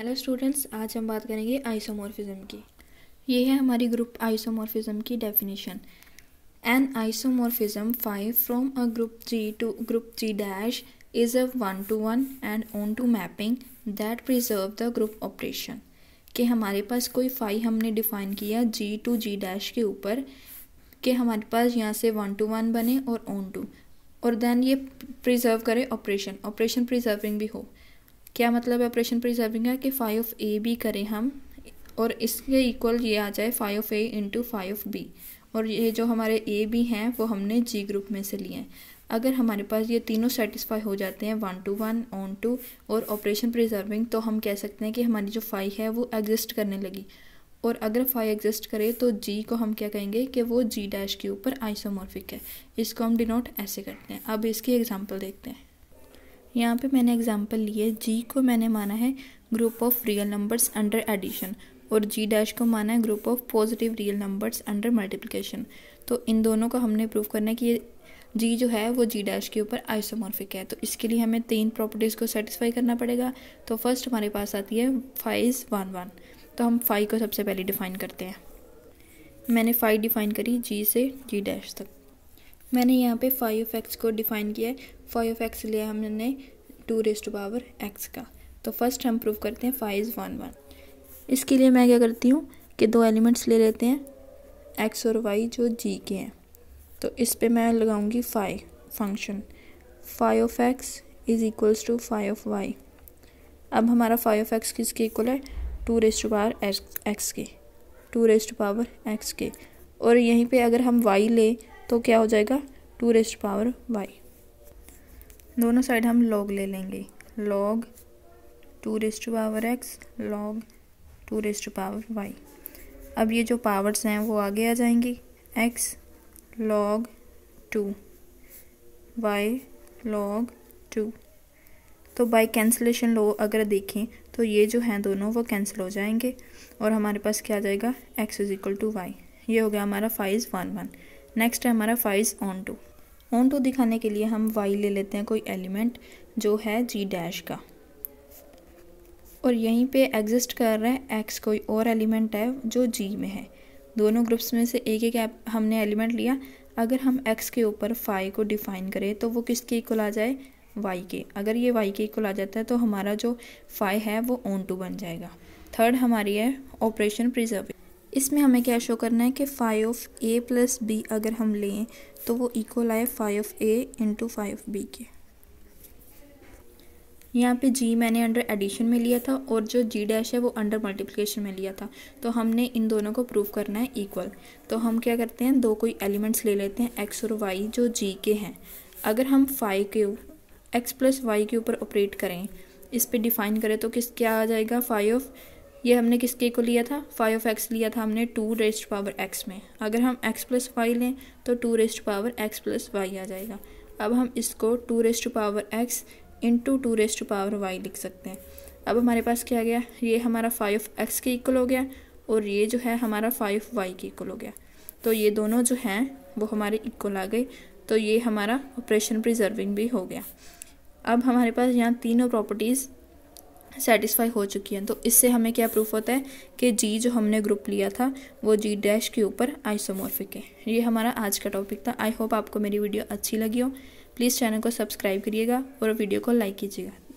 hello students आज हम बात करेंगे आइसोमॉर्फिज्म की ये है हमारी ग्रुप आइसोमॉर्फिज्म की definition an isomorphism phi from a group three to group three dash is a one to one and onto mapping that preserve the group operation कि हमारे पास कोई फाइव हमने डिफाइन किया जी टू जी डैश के ऊपर कि हमारे पास यहाँ से वन टू वन बने और ऑन टू और देन ये प्रिजर्व करे ऑपरेशन ऑपरेशन प्रिजर्विंग भी हो क्या मतलब है ऑपरेशन प्रिजर्विंग का कि फाइव ऑफ ए बी करें हम और इसके इक्वल ये आ जाए phi of a into phi of b और ये जो हमारे ए बी हैं वो हमने जी ग्रुप में से लिए हैं अगर हमारे पास ये तीनों सेटिस्फाई हो जाते हैं one to one onto और ऑपरेशन प्रिजर्विंग तो हम कह सकते हैं कि हमारी जो फाइव है वो एग्जिस्ट करने लगी और अगर फाइव एग्जिस्ट करे तो जी को हम क्या कहेंगे कि वो जी डैश के ऊपर आइसोमॉर्फिक है इसको हम डिनोट ऐसे करते हैं अब इसकी एग्जांपल देखते हैं यहाँ पे मैंने एग्जांपल लिए जी को मैंने माना है group of real numbers under addition और जी डैश को माना है group of positive real numbers under multiplication तो इन दोनों को हमने प्रूव करना है कि ये जी जो है वो जी डैश के ऊपर आइसोमॉर्फिक है तो इसके लिए हमें तीन प्रॉपर्टीज़ को सेटिस्फाई करना पड़ेगा तो फर्स्ट हमारे पास आती है फाइज वन वन तो हम फाइव को सबसे पहले डिफ़ाइन करते हैं मैंने फाइव डिफ़ाइन करी जी से जी डैश तक मैंने यहाँ पे फाइव ऑफ एक्स को डिफाइन किया है फाइव ऑफ एक्स लिया हमने two raise to power x का तो फर्स्ट हम प्रूव करते हैं फाइव इज़ वन वन इसके लिए मैं क्या करती हूँ कि दो एलिमेंट्स ले लेते हैं एक्स और वाई जो जी के हैं तो इस पर मैं लगाऊंगी phi function phi of x is equals to phi of y अब हमारा फाइव ऑफ एक्स किसके इक्वल है two raised to power x के two raised to power x के और यहीं पे अगर हम वाई लें तो क्या हो जाएगा टू रेस्ट पावर वाई दोनों साइड हम लॉग ले लेंगे log two raised power x log two raised power y अब ये जो पावर्स हैं वो आगे आ जाएंगी x log two y log two तो बाय कैंसलेशन लो अगर देखें तो ये जो हैं दोनों वो कैंसिल हो जाएंगे और हमारे पास क्या आ जाएगा x is equal to y ये हो गया हमारा फाइज वन वन नेक्स्ट है हमारा phi is onto onto दिखाने के लिए हम वाई ले लेते हैं कोई एलिमेंट जो है जी डैश का और यहीं पे एग्जिस्ट कर रहा है एक्स कोई और एलिमेंट है जो जी में है दोनों ग्रुप्स में से एक एक हमने एलिमेंट लिया अगर हम एक्स के ऊपर फाई को डिफ़ाइन करें तो वो किसके इक्वल आ जाए वाई के अगर ये वाई के इक्वल आ जाता है तो हमारा जो फाई है वो ऑन टू बन जाएगा थर्ड हमारी है ऑपरेशन प्रिजर्व इसमें हमें क्या शो करना है कि phi of a plus b अगर हम लें तो वो इक्वल आए phi of a into phi b के यहाँ पे जी मैंने अंडर एडिशन में लिया था और जो जी डैश है वो अंडर मल्टीप्लिकेशन में लिया था तो हमने इन दोनों को प्रूव करना है इक्वल तो हम क्या करते हैं दो कोई एलिमेंट्स ले लेते हैं एक्स और वाई जो जी के हैं अगर हम फाइव के एक्स प्लस वाई के ऊपर ऑपरेट करें इस पर डिफ़ाइन करें तो किस क्या आ जाएगा फाइव ऑफ ये हमने किसके को लिया था फाइव ऑफ एक्स लिया था हमने टू रेस्ट पावर एक्स में अगर हम एक्स प्लस वाई लें तो two raised power x plus y आ जाएगा अब हम इसको two raised power x into two raised power y लिख सकते हैं अब हमारे पास क्या गया ये हमारा फाइव ऑफ एक्स के इक्वल हो गया और ये जो है हमारा फाइव वाई के इक्वल हो गया तो ये दोनों जो हैं वो हमारे इक्वल आ गए तो ये हमारा ऑपरेशन प्रिजर्विंग भी हो गया अब हमारे पास यहाँ तीनों प्रॉपर्टीज़ सेटिस्फाई हो चुकी हैं तो इससे हमें क्या प्रूफ होता है कि जी जो हमने ग्रुप लिया था वो जी डैश के ऊपर आइसोमॉर्फिक है ये हमारा आज का टॉपिक था आई होप आपको मेरी वीडियो अच्छी लगी हो प्लीज़ चैनल को सब्सक्राइब करिएगा और वीडियो को लाइक कीजिएगा